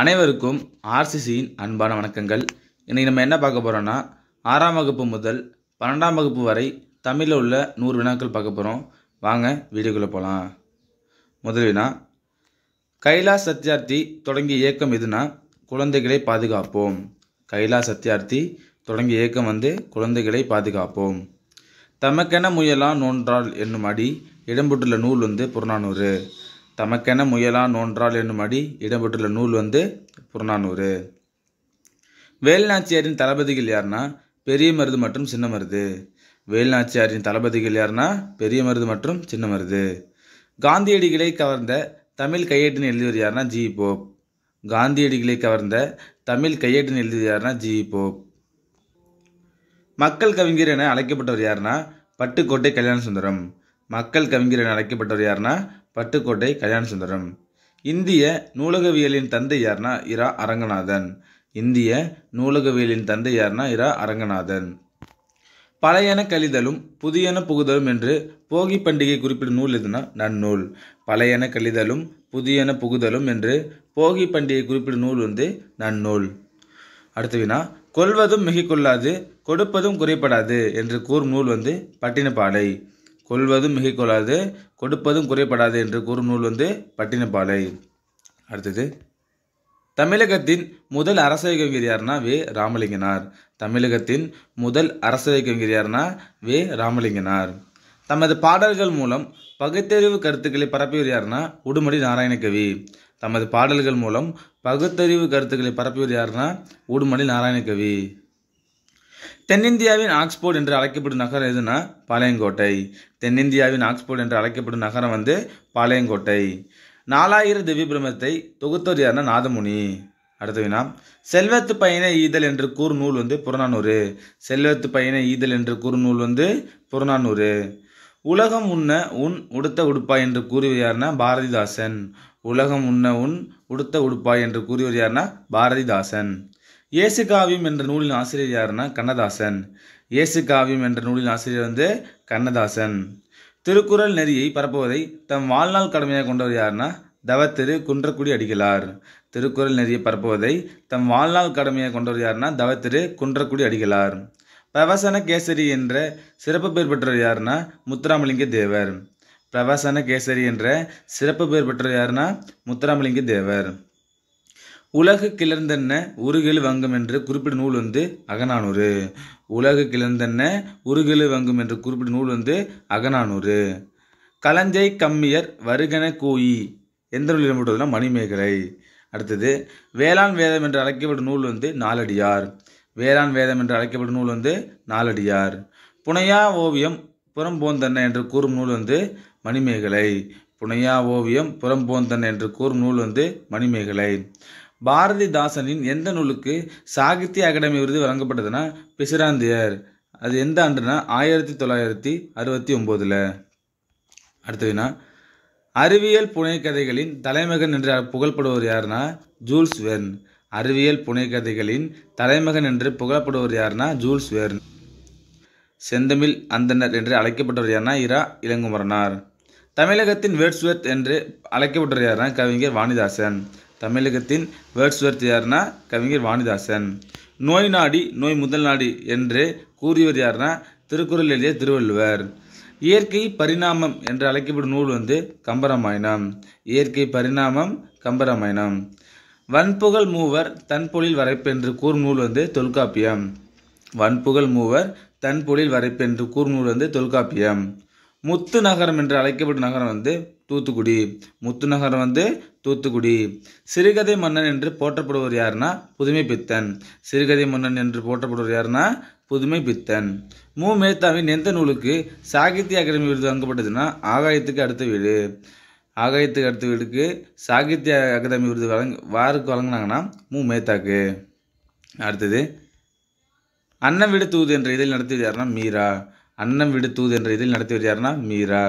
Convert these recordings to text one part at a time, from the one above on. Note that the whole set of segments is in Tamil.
அனைவருக்கும் ஆர்சிசியின் அன்பான வணக்கங்கள் இன்றைக்கி நம்ம என்ன பார்க்க போகிறோன்னா ஆறாம் வகுப்பு முதல் பன்னெண்டாம் வகுப்பு வரை தமிழில் உள்ள நூறு வினாக்கள் பார்க்க போகிறோம் வாங்க வீடியோக்குள்ளே போகலாம் முதல் வினா கைலாஷ் சத்யார்த்தி தொடங்கிய இயக்கம் எதுனா குழந்தைகளை பாதுகாப்போம் கைலா சத்யார்த்தி தொடங்கிய இயக்கம் வந்து குழந்தைகளை பாதுகாப்போம் தமக்கென முயலாம் நோன்றால் என்னும் அடி இடம்பெற்றுள்ள நூல் வந்து புறநானூறு தமக்கென முயலான் நோன்றால் என்னும் அடி இடம்பெற்றுள்ள நூல் வந்து புறநானூறு வேல்நாச்சியாரின் தளபதிகள் யாருன்னா பெரிய மருது மற்றும் சின்ன மருது வேலுநாச்சியாரின் தளபதிகள் யாருன்னா பெரிய மருது மற்றும் சின்ன மருது காந்தியடிகளை கவர்ந்த தமிழ் கையேட்டின் எழுதியவர் யாருன்னா ஜி போப் காந்தியடிகளை கவர்ந்த தமிழ் கையேட்டின் எழுதியவர் யாருன்னா ஜி போப் மக்கள் கவிஞர் என அழைக்கப்பட்டவர் யாருன்னா பட்டுக்கோட்டை கல்யாண சுந்தரம் மக்கள் கவிஞர் என அழைக்கப்பட்டவர் யாருன்னா பட்டுக்கோட்டை கல்யாண சுந்தரம் இந்திய நூலகவியலின் தந்தை யார்னா இரா அரங்கநாதன் இந்திய நூலகவியலின் தந்தை யார்னா இரா அரங்கநாதன் பழையன கழிதலும் புதியன புகுதலும் என்று போகி பண்டிகை குறிப்பிடும் நூல் எதுனா நன்னூல் பழையன கழிதலும் புதியன புகுதலும் என்று போகி பண்டிகை குறிப்பிடும் நூல் வந்து நன்னூல் அடுத்து வினா கொள்வதும் மிகை கொள்ளாது கொடுப்பதும் குறைபடாது என்று கூறும் நூல் வந்து பட்டினப்பாடை கொள்வதும் கொள்ளாது கொடுப்பதும் குறைபடாது என்று கூறும் நூல் வந்து பட்டினப்பாலை அடுத்தது தமிழகத்தின் முதல் அரசவை கவிஞர் யாருன்னா வே ராமலிங்கனார் தமிழகத்தின் முதல் அரச கவிஞர் யாருன்னா வே ராமலிங்கனார் தமது பாடல்கள் மூலம் பகுத்தறிவு கருத்துக்களை பரப்பியவர் யாருன்னா உடுமடி நாராயணகவி தமது பாடல்கள் மூலம் பகுத்தறிவு கருத்துக்களை பரப்பியவர் யார்னா உடுமடி நாராயணகவி தென்னிந்தியாவின் ஆக்ஸ்போர்ட் என்று அழைக்கப்படும் நகரம் எதுனா பாளையங்கோட்டை தென்னிந்தியாவின் ஆக்ஸ்போர்ட் என்று அழைக்கப்படும் நகரம் வந்து பாளையங்கோட்டை நாலாயிர திவ்ய பிரமத்தை தொகுத்தவர் யாருன்னா நாதமுனி அடுத்த வினா செல்வத்து பயண ஈதல் என்று கூறு நூல் வந்து புறநானூறு செல்வத்து பயண ஈதல் என்று கூறு நூல் வந்து புறநானூறு உலகம் உண்ண உன் உடுத்த உடுப்பாய் என்று கூறியவர் யார்னா பாரதிதாசன் உலகம் உண்ண உன் உடுத்த உடுப்பாய் என்று கூறியவர் யாருன்னா பாரதிதாசன் இயேசு காவியம் என்ற நூலின் ஆசிரியர் யாருன்னா கண்ணதாசன் இயேசு காவியம் என்ற நூலின் ஆசிரியர் வந்து கண்ணதாசன் திருக்குறள் நெறியை பரப்புவதை தம் வாழ்நாள் கடமையாக கொண்டவர் யாருன்னா தவத்திரு குன்றக்குடி அடிகளார் திருக்குறள் நெறியை பரப்புவதை தம் வாழ்நாள் கடமையாக கொண்டவர் யாருன்னா தவத்திரு குன்றக்குடி அடிகளார் பிரவசன கேசரி என்ற சிறப்பு பெயர் பெற்றவர் யாருன்னா முத்துராமலிங்க தேவர் பிரவசன கேசரி என்ற சிறப்பு பெயர் பெற்றவர் யாருன்னா முத்துராமலிங்க தேவர் உலகு கிளர்ந்தென்ன உருகெழு வங்கம் என்று குறிப்பிடும் நூல் வந்து அகநானூறு உலகு கிளர்ந்தென்ன உருகெழு வங்கம் என்று குறிப்பிடும் நூல் வந்து அகநானூறு கலஞ்சை கம்மியர் வருகன கோயி எந்த நூல் இடம்பெற்றுள்ளதுனா மணிமேகலை அடுத்தது வேளாண் வேதம் என்று அழைக்கப்படும் நூல் வந்து நாலடியார் வேளாண் வேதம் என்று அழைக்கப்படும் நூல் வந்து நாலடியார் புனையா ஓவியம் புறம்போந்தன்ன என்று கூறும் நூல் வந்து மணிமேகலை புனையா ஓவியம் புறம்போந்தன்ன என்று கூறும் நூல் வந்து மணிமேகலை பாரதிதாசனின் எந்த நூலுக்கு சாகித்ய அகாடமி விருது வழங்கப்பட்டதுன்னா பிசிராந்தியர் அது எந்த ஆண்டுனா ஆயிரத்தி தொள்ளாயிரத்தி அறுபத்தி ஒம்போதில் அடுத்ததுனா அறிவியல் புனைக்கதைகளின் தலைமகன் என்று புகழ்படுவர் யாருன்னா ஜூல்ஸ் வெர்ன் அறிவியல் புனைக்கதைகளின் தலைமகன் என்று புகழப்படுவர் யாருன்னா ஜூல்ஸ் வெர்ன் செந்தமிழ் அந்தனர் என்று அழைக்கப்பட்டவர் யாருன்னா இரா இளங்குமரனார் தமிழகத்தின் வேட்ஸ்வெர்த் என்று அழைக்கப்பட்டவர் யாருன்னா கவிஞர் வாணிதாசன் தமிழகத்தின் வேர்ட்ஸ்வர்த் யாருன்னா கவிஞர் வாணிதாசன் நோய் நாடி நோய் முதல் நாடி என்று கூறியவர் யாருன்னா திருக்குறள் எழுதிய திருவள்ளுவர் இயற்கை பரிணாமம் என்று அழைக்கப்படும் நூல் வந்து கம்பராமாயணம் இயற்கை பரிணாமம் கம்பராமாயணம் வன்புகழ் மூவர் தன்பொழில் வரைப்பென்று கூறும் நூல் வந்து தொல்காப்பியம் வன்புகழ் மூவர் தன்பொழில் வரைப்பென்று கூறும் நூல் வந்து தொல்காப்பியம் முத்து நகரம் என்று அழைக்கப்பட்ட நகரம் வந்து தூத்துக்குடி முத்து நகரம் வந்து தூத்துக்குடி சிறுகதை மன்னன் என்று போற்றப்படுவர் யாருன்னா புதுமை பித்தன் சிறுகதை மன்னன் என்று போற்றப்படுவர் யார்னா புதுமை பித்தன் மு மேத்தாவின் எந்த நூலுக்கு சாகித்ய அகாடமி விருது வழங்கப்பட்டதுன்னா ஆகாயத்துக்கு அடுத்த வீடு ஆகாயத்துக்கு அடுத்த வீடுக்கு சாகித்ய அகாதமி விருது வழங்க வாருக்கு வழங்கினாங்கன்னா மு மேத்தாக்கு அடுத்தது வீடு தூது என்ற இதில் நடத்தியது யாருன்னா மீரா அன்னம் விடுத்தூது என்ற இதில் நடத்தியவர் யாருன்னா மீரா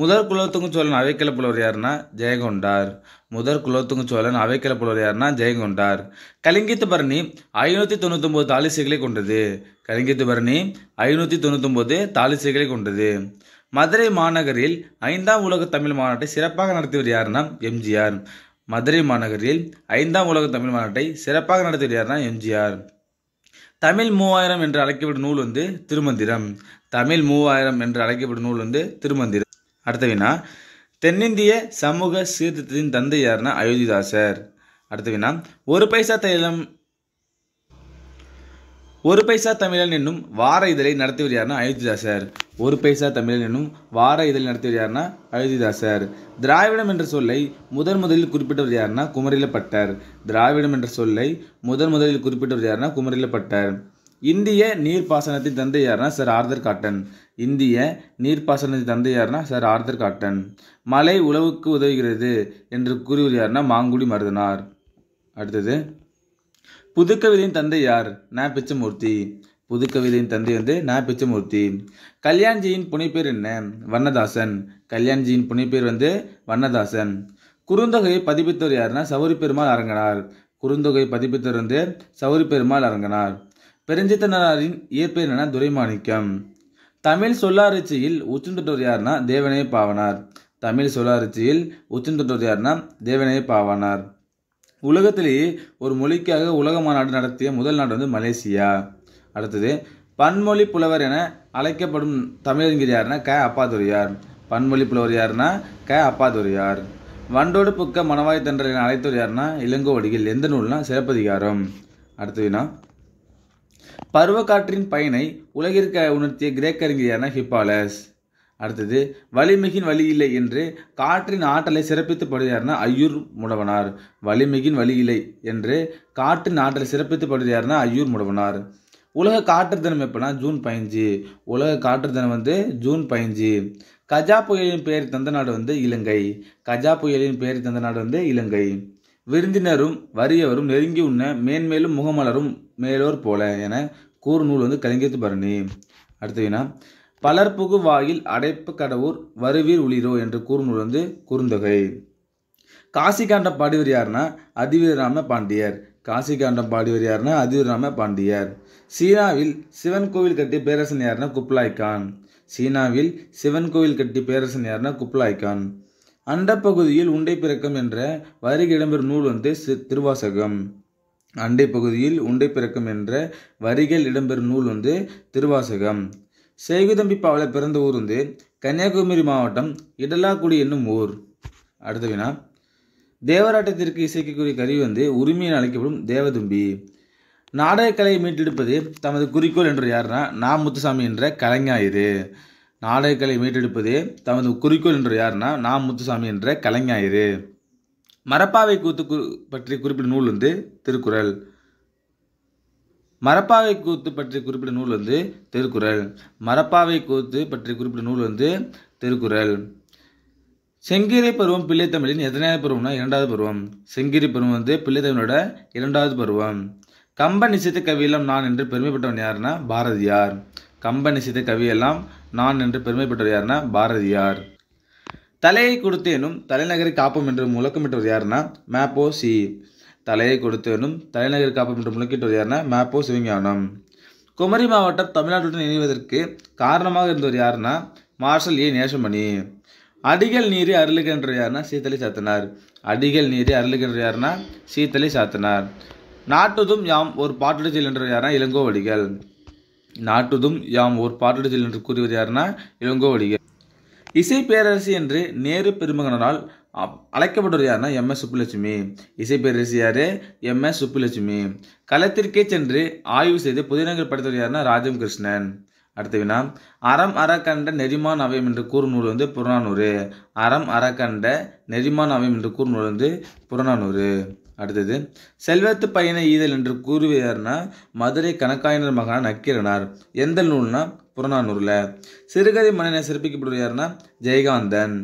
முதற் குலோத்துங்க சோழன் அவைக்கல புலவர் யாருன்னா ஜெயகொண்டார் முதற் குலோத்துங்க சோழன் அவைக்கல புலவர் யாருன்னா ஜெயகொண்டார் கலிங்கித்து பரணி ஐநூற்றி தொண்ணூத்தொம்பது தாலிசைகளை கொண்டது கலிங்கித்து பரணி ஐநூற்றி தொண்ணூத்தொம்பது தாலிசைகளை கொண்டது மதுரை மாநகரில் ஐந்தாம் உலக தமிழ் மாநாட்டை சிறப்பாக நடத்தியவர் யாருன்னா எம்ஜிஆர் மதுரை மாநகரில் ஐந்தாம் உலக தமிழ் மாநாட்டை சிறப்பாக நடத்தியவர் யாருன்னா எம்ஜிஆர் தமிழ் மூவாயிரம் என்று அழைக்கப்படும் நூல் வந்து திருமந்திரம் தமிழ் மூவாயிரம் என்று அழைக்கப்படும் நூல் வந்து திருமந்திரம் அடுத்த வினா தென்னிந்திய சமூக சீர்திருத்தத்தின் தந்தை யாருன்னா அயோத்திதாசர் அடுத்த வினா ஒரு பைசா தைலம் ஒரு பைசா தமிழன் என்னும் வார இதழை நடத்தியவர் யாருன்னா அயோத்திதாசர் ஒரு பைசா தமிழன் என்னும் வார இதழை நடத்தியவர் யாருன்னா அயோத்திதாசர் திராவிடம் என்ற சொல்லை முதன் முதலில் குறிப்பிட்டவர் யாருன்னா குமரிலப்பட்டர் திராவிடம் என்ற சொல்லை முதன் முதலில் குறிப்பிட்டவர் யாருன்னா குமரிலப்பட்டர் இந்திய நீர்ப்பாசனத்தின் தந்தை யாருன்னா சார் ஆர்தர் காட்டன் இந்திய நீர்ப்பாசனத்தின் தந்தை யாருன்னா சார் ஆர்தர் காட்டன் மலை உழவுக்கு உதவுகிறது என்று கூறியவர் யாருன்னா மாங்குடி மருதனார் அடுத்தது புதுக்கவிதையின் தந்தை யார் நா பிச்சமூர்த்தி புதுக்கவிதையின் தந்தை வந்து நா பிச்சமூர்த்தி கல்யாண்ஜியின் புனைப்பேர் என்ன வண்ணதாசன் கல்யாண்ஜியின் புனைப்பேர் வந்து வண்ணதாசன் குறுந்தொகையை பதிப்பித்தவர் யாருன்னா சௌரி பெருமாள் அரங்கனார் குறுந்தொகை பதிப்பித்தவர் வந்து சௌரி பெருமாள் அரங்கனார் பெருஞ்சித்தனாரின் இயற்பெயர் என்னன்னா துரைமாணிக்கம் தமிழ் சொல்லாரிச்சியில் உச்சந்தொட்டோர் யாருன்னா தேவனே பாவனார் தமிழ் சொல்லாரிச்சியில் உச்சந்தொட்டோர் யாருன்னா தேவனே பாவனார் உலகத்திலேயே ஒரு மொழிக்காக உலக மாநாடு நடத்திய முதல் நாடு வந்து மலேசியா அடுத்தது பன்மொழி புலவர் என அழைக்கப்படும் தமிழறிஞர் யாருன்னா க அப்பாதுரையார் பன்மொழி புலவர் யாருன்னா க அப்பாதுரையார் வண்டோடு புக்க மணவாய் தண்டர் என அழைத்தவர் யாருன்னா இளங்கோவடிகள் எந்த நூல்னா சிறப்பதிகாரம் அடுத்ததுனா பருவக்காற்றின் பயனை உலகிற்கு உணர்த்திய கிரேக்கறிஞர் யாருன்னா ஹிப்பாலஸ் அடுத்தது வலிமிகின் வழி இல்லை என்று காற்றின் ஆற்றலை சிறப்பித்து படுகிறார்னா ஐயூர் முடவனார் வலிமிகின் வழி இல்லை என்று காற்றின் ஆற்றலை சிறப்பித்து படுகிறார்னா ஐயூர் முடவனார் உலக காற்று தினம் எப்போனா ஜூன் பயஞ்சு உலக காற்று தினம் வந்து ஜூன் பயஞ்சு கஜா புயலின் பெயர் தந்த நாடு வந்து இலங்கை கஜா புயலின் பெயர் தந்த நாடு வந்து இலங்கை விருந்தினரும் வறியவரும் நெருங்கி உண்ண மேன்மேலும் முகமலரும் மேலோர் போல என கூறு நூல் வந்து கலைஞர் பரணி அடுத்தீங்கன்னா பலர்புகு வாயில் அடைப்பு கடவுர் வருவீர் உளிரோ என்று கூர்முறந்து குறுந்தொகை காசி காண்டம் பாடியவர் யாருன்னா அதிவீரராம பாண்டியர் காசி காண்டம் பாடியவர் யாருன்னா அதிவீரராம பாண்டியர் சீனாவில் சிவன் கோவில் கட்டி பேரரசன் யாருன்னா குப்லாய் கான் சீனாவில் சிவன் கோவில் கட்டி பேரரசன் யாருன்னா குப்லாய் கான் அண்டப்பகுதியில் உண்டை பிறக்கம் என்ற வருகை இடம்பெறும் நூல் வந்து திருவாசகம் அண்டை பகுதியில் உண்டை பிறக்கம் என்ற வரிகள் இடம்பெறும் நூல் வந்து திருவாசகம் செய்குதம்பி பாவல பிறந்த ஊர் வந்து கன்னியாகுமரி மாவட்டம் இடலாக்குடி என்னும் ஊர் அடுத்த வினா தேவராட்டத்திற்கு இசைக்கக்கூடிய கருவி வந்து உரிமையில் அழைக்கப்படும் தேவதும்பி நாடகக்கலையை மீட்டெடுப்பது தமது குறிக்கோள் என்று யாருன்னா நா முத்துசாமி என்ற கலைஞாயிறு நாடகக்கலை மீட்டெடுப்பது தமது குறிக்கோள் என்று யாருன்னா நா முத்துசாமி என்ற கலைஞாயிறு மரப்பாவை கூத்து பற்றி குறிப்பிடும் நூல் வந்து திருக்குறள் மரப்பாவை கூத்து பற்றி குறிப்பிட்ட நூல் வந்து திருக்குறள் மரப்பாவை கூத்து பற்றி குறிப்பிட்ட நூல் வந்து திருக்குறள் செங்கிரி பருவம் பிள்ளைத்தமிழின் எத்தனையாவது பருவம்னா இரண்டாவது பருவம் செங்கிரி பருவம் வந்து பிள்ளைத்தமிழோட இரண்டாவது பருவம் கம்ப நிசித்த கவியெல்லாம் நான் என்று பெருமைப்பட்டவன் யாருன்னா பாரதியார் கம்ப நிசித்த கவியெல்லாம் நான் என்று பெருமைப்பட்டவர் யாருன்னா பாரதியார் தலையை கொடுத்தேனும் தலைநகரை காப்போம் என்று முழக்கமிட்டவர் யாருன்னா மேப்போ சி தலையை கொடுத்தேனும் தலைநகர் காப்பம் என்று முழுக்கிட்டு யாருன்னா மேப்போ சிவஞானம் குமரி மாவட்டம் தமிழ்நாட்டுடன் இணைவதற்கு காரணமாக இருந்தவர் யாருன்னா மார்ஷல் ஏ நேசமணி அடிகள் நீரை அருளுகின்ற யாருன்னா சீத்தலை சாத்தினார் அடிகள் நீரை அருளுகின்ற யாருன்னா சீத்தலை சாத்தினார் நாட்டுதும் யாம் ஒரு பாட்டுடைச்சில் என்ற யாருன்னா இளங்கோவடிகள் நாட்டுதும் யாம் ஒரு பாட்டுடைச்சில் என்று கூறுவது யாருன்னா இளங்கோவடிகள் இசை பேரரசி என்று நேரு பெருமகனால் அழைக்கப்படுவது யாருன்னா எம் எஸ் சுப்புலட்சுமி இசை பேரரசி யார் எம் எஸ் சுப்புலட்சுமி களத்திற்கே சென்று ஆய்வு செய்து புதினங்கள் படைத்தவர் யாருன்னா ராஜம் கிருஷ்ணன் அடுத்த வினா அறம் அறக்கண்ட நெறிமான் அவயம் என்று கூறும் நூல் வந்து புறநானூறு அறம் அறக்கண்ட நெறிமான் அவயம் என்று கூறும் நூல் வந்து புறநானூறு அடுத்தது செல்வத்து பயண ஈதல் என்று கூறுவார்னா மதுரை கணக்காயினர் மகனா நக்கீரனார் எந்த நூல்னா புறநானூரில் சிறுகதை மன்னனை சிறப்பிக்கப்படுவது யாருன்னா ஜெயகாந்தன்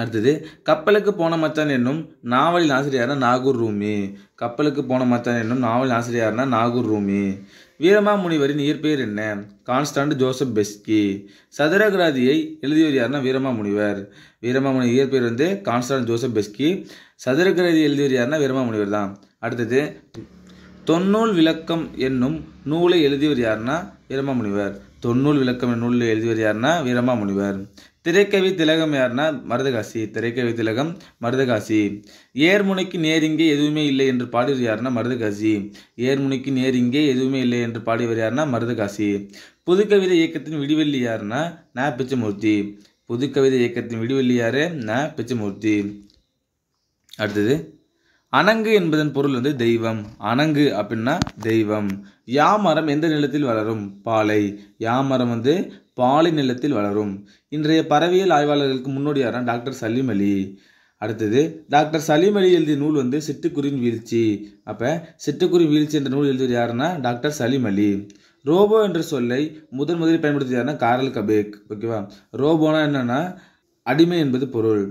அடுத்தது கப்பலுக்கு போன மச்சான் என்னும் நாவலின் ஆசிரியார்னா நாகூர் ரூமி கப்பலுக்கு போன மச்சான் என்னும் நாவலின் ஆசிரியார்னா நாகூர் ரூமி வீரமாமுனிவரின் இயற்பெயர் என்ன கான்ஸ்டன்ட் ஜோசப் பெஸ்கி சதுரகிராதியை எழுதியவர் யாருன்னா வீரமாமுனிவர் வீரமாமுனி இயற்பெயர் வந்து கான்ஸ்டாண்ட் ஜோசப் பெஸ்கி சதுரகிராதி எழுதியவர் யாருன்னா வீரமாமுனிவர் தான் அடுத்தது தொன்னூல் விளக்கம் என்னும் நூலை எழுதியவர் யாருன்னா வீரமாமுனிவர் தொன்னூல் விளக்கம் நூலில் எழுதியவர் யாருன்னா வீரமாமுனிவர் திரைக்கவி திலகம் யாருன்னா மருதகாசி திரைக்கவி திலகம் மருதகாசி ஏர்முனைக்கு நேரிங்கே எதுவுமே இல்லை என்று பாடியவர் யாருன்னா மருதகாசி ஏர்முனைக்கு நேரிங்கே எதுவுமே இல்லை என்று பாடியவர் யாருன்னா மருதகாசி புதுக்கவிதை இயக்கத்தின் விடிவெள்ளி யாருன்னா ந பிச்சமூர்த்தி புதுக்கவிதை இயக்கத்தின் விடிவெள்ளி யாரு ந பிச்சமூர்த்தி அடுத்தது அணங்கு என்பதன் பொருள் வந்து தெய்வம் அணங்கு அப்படின்னா தெய்வம் யாமரம் எந்த நிலத்தில் வளரும் பாலை யாமரம் வந்து பாலை நிலத்தில் வளரும் இன்றைய பறவியல் ஆய்வாளர்களுக்கு முன்னோடியாரா டாக்டர் சலீம் அலி அடுத்தது டாக்டர் சலீம் அலி எழுதிய நூல் வந்து சிட்டுக்குருவின் வீழ்ச்சி அப்போ சிட்டுக்குருவி வீழ்ச்சி என்ற நூல் எழுதியது யாருன்னா டாக்டர் சலீம் அலி ரோபோ என்ற சொல்லை முதன் முதலில் பயன்படுத்தியாருன்னா யாருன்னா காரல் கபேக் ஓகேவா ரோபோனா என்னன்னா அடிமை என்பது பொருள்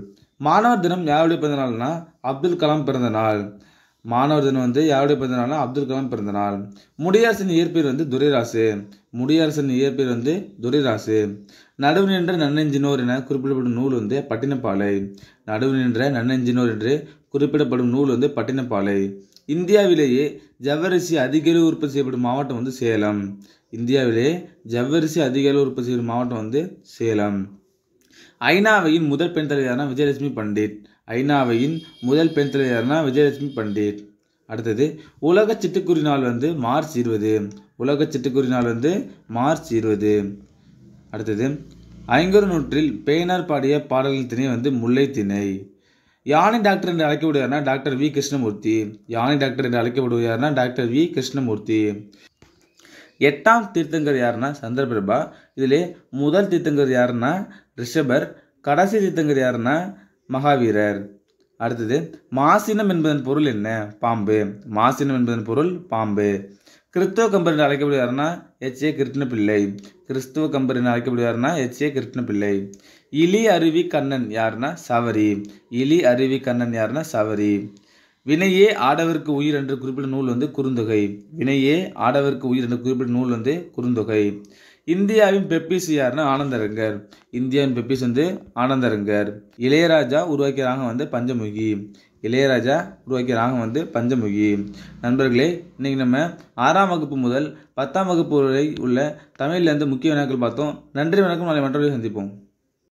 மாணவர் தினம் யாருடைய பிறந்த நாள்னா அப்துல் கலாம் பிறந்த நாள் மாணவர் தினம் வந்து யாருடைய பிறந்த நாள்னா அப்துல் கலாம் பிறந்த நாள் முடியரசின் இயற்பெயர் வந்து துரைராசு முடியரசின் இயற்பெயர் வந்து துரைராசு நடுவு நின்ற நன்னெஞ்சினோர் என குறிப்பிடப்படும் நூல் வந்து பட்டினப்பாலை நடுவு நின்ற நன்னெஞ்சினோர் என்று குறிப்பிடப்படும் நூல் வந்து பட்டினப்பாலை இந்தியாவிலேயே ஜவ்வரிசி அதிக அளவு உற்பத்தி செய்யப்படும் மாவட்டம் வந்து சேலம் இந்தியாவிலேயே ஜவ்வரிசி அதிக அளவு உற்பத்தி செய்யப்படும் மாவட்டம் வந்து சேலம் ஐநாவையின் முதல் பெண் தலைவரான விஜயலட்சுமி பண்டிட் ஐநாவையின் முதல் பெண் தலைவரான விஜயலட்சுமி பண்டிட் அடுத்தது உலக சிட்டுக்குறி நாள் வந்து மார்ச் இருபது உலக சிட்டுக்குறி நாள் வந்து மார்ச் இருபது அடுத்தது ஐங்கரு நூற்றில் பேனார் பாடிய பாடல்கள் திணை வந்து முல்லை திணை யானை டாக்டர் என்று அழைக்கப்படுவார்னா டாக்டர் வி கிருஷ்ணமூர்த்தி யானை டாக்டர் என்று அழைக்கப்படுவார்னா டாக்டர் வி கிருஷ்ணமூர்த்தி எட்டாம் தீர்த்தங்கர் யாருன்னா சந்திரபிரபா இதில் முதல் தீர்த்தங்கர் யாருன்னா ரிஷபர் கடைசி தீர்த்தங்கர் யாருன்னா மகாவீரர் அடுத்தது மாசினம் என்பதன் பொருள் என்ன பாம்பு மாசினம் என்பதன் பொருள் பாம்பு கிறிஸ்துவ கம்பர் என்று அழைக்கப்படுவாருன்னா எச் ஏ கிருஷ்ண பிள்ளை கிறிஸ்துவ கம்பர் என்று அழைக்கப்படுவார்னா எச் ஏ கிருஷ்ண பிள்ளை இலி அருவி கண்ணன் யாருன்னா சவரி இலி அருவி கண்ணன் யாருன்னா சவரி வினையே ஆடவருக்கு உயிர் என்று குறிப்பிட்ட நூல் வந்து குறுந்தொகை வினையே ஆடவருக்கு உயிர் என்று குறிப்பிட்ட நூல் வந்து குறுந்தொகை இந்தியாவின் பெப்பிஸ் யாருன்னா ஆனந்தரங்கர் இந்தியாவின் பெப்பிஸ் வந்து ஆனந்தரங்கர் இளையராஜா உருவாக்கிய ராகம் வந்து பஞ்சமுகி இளையராஜா உருவாக்கிய ராகம் வந்து பஞ்சமுகி நண்பர்களே இன்றைக்கி நம்ம ஆறாம் வகுப்பு முதல் பத்தாம் வகுப்பு வரை உள்ள தமிழில் இருந்து முக்கிய வினாக்கள் பார்த்தோம் நன்றி வணக்கம் நாளை மற்றவர்களை சந்திப்போம்